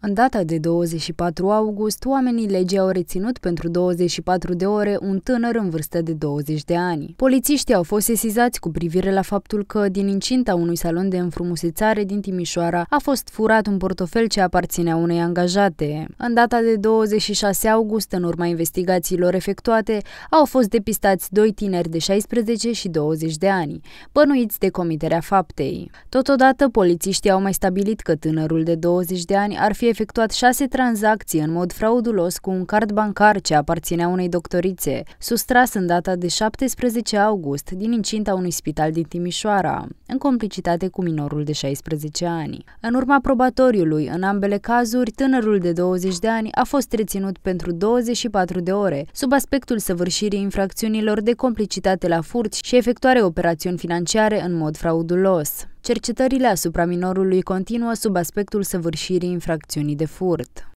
În data de 24 august, oamenii legii au reținut pentru 24 de ore un tânăr în vârstă de 20 de ani. Polițiștii au fost sesizați cu privire la faptul că, din incinta unui salon de înfrumusețare din Timișoara, a fost furat un portofel ce aparținea unei angajate. În data de 26 august, în urma investigațiilor efectuate, au fost depistați doi tineri de 16 și 20 de ani, bănuiți de comiterea faptei. Totodată, polițiștii au mai stabilit că tânărul de 20 de ani ar fi efectuat șase tranzacții în mod fraudulos cu un card bancar ce aparținea unei doctorițe, sustras în data de 17 august din incinta unui spital din Timișoara, în complicitate cu minorul de 16 ani. În urma probatoriului, în ambele cazuri, tânărul de 20 de ani a fost reținut pentru 24 de ore, sub aspectul săvârșirii infracțiunilor de complicitate la furt și efectuare operațiuni financiare în mod fraudulos. Cercetările asupra minorului continuă sub aspectul săvârșirii infracțiunii de furt.